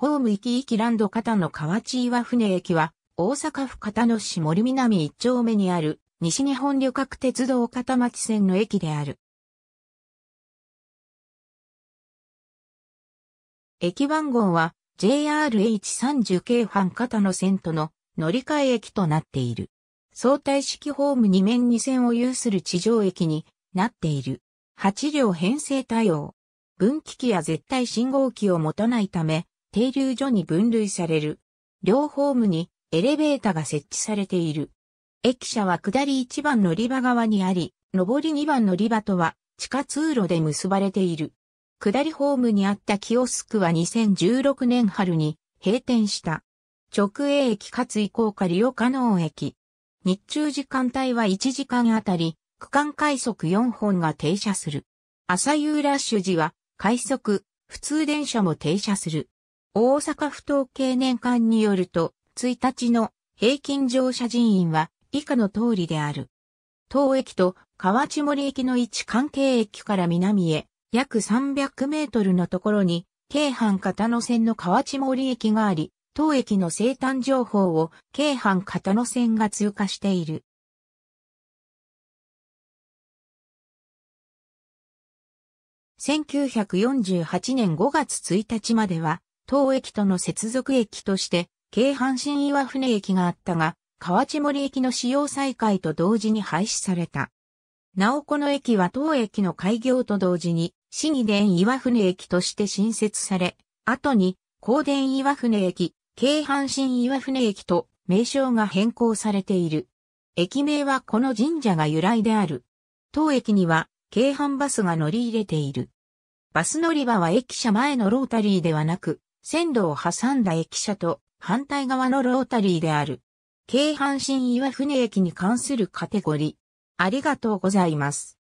ホーム行き行きランド片野河内岩船駅は、大阪府片野市森南一丁目にある、西日本旅客鉄道片町線の駅である。駅番号は JRH30 k 半片野線との乗り換え駅となっている。相対式ホーム2面2線を有する地上駅になっている。8両編成対応。分岐器や絶対信号機を持たないため、停留所に分類される。両ホームにエレベータが設置されている。駅舎は下り1番乗り場側にあり、上り2番乗り場とは地下通路で結ばれている。下りホームにあったキオスクは2016年春に閉店した。直営駅かつ移行か利用可能駅。日中時間帯は1時間あたり、区間快速4本が停車する。朝夕ラッシュ時は、快速、普通電車も停車する。大阪府統計年間によると、1日の平均乗車人員は以下の通りである。当駅と河内森駅の位置関係駅から南へ約300メートルのところに、京阪片野線の河内森駅があり、当駅の生誕情報を京阪片野線が通過している。1948年5月1日までは、当駅との接続駅として、京阪神岩船駅があったが、河内森駅の使用再開と同時に廃止された。なおこの駅は当駅の開業と同時に、市議電岩船駅として新設され、後に、高殿岩船駅、京阪神岩船駅と名称が変更されている。駅名はこの神社が由来である。当駅には、京阪バスが乗り入れている。バス乗り場は駅舎前のロータリーではなく、線路を挟んだ駅舎と反対側のロータリーである。京阪神岩船駅に関するカテゴリー。ありがとうございます。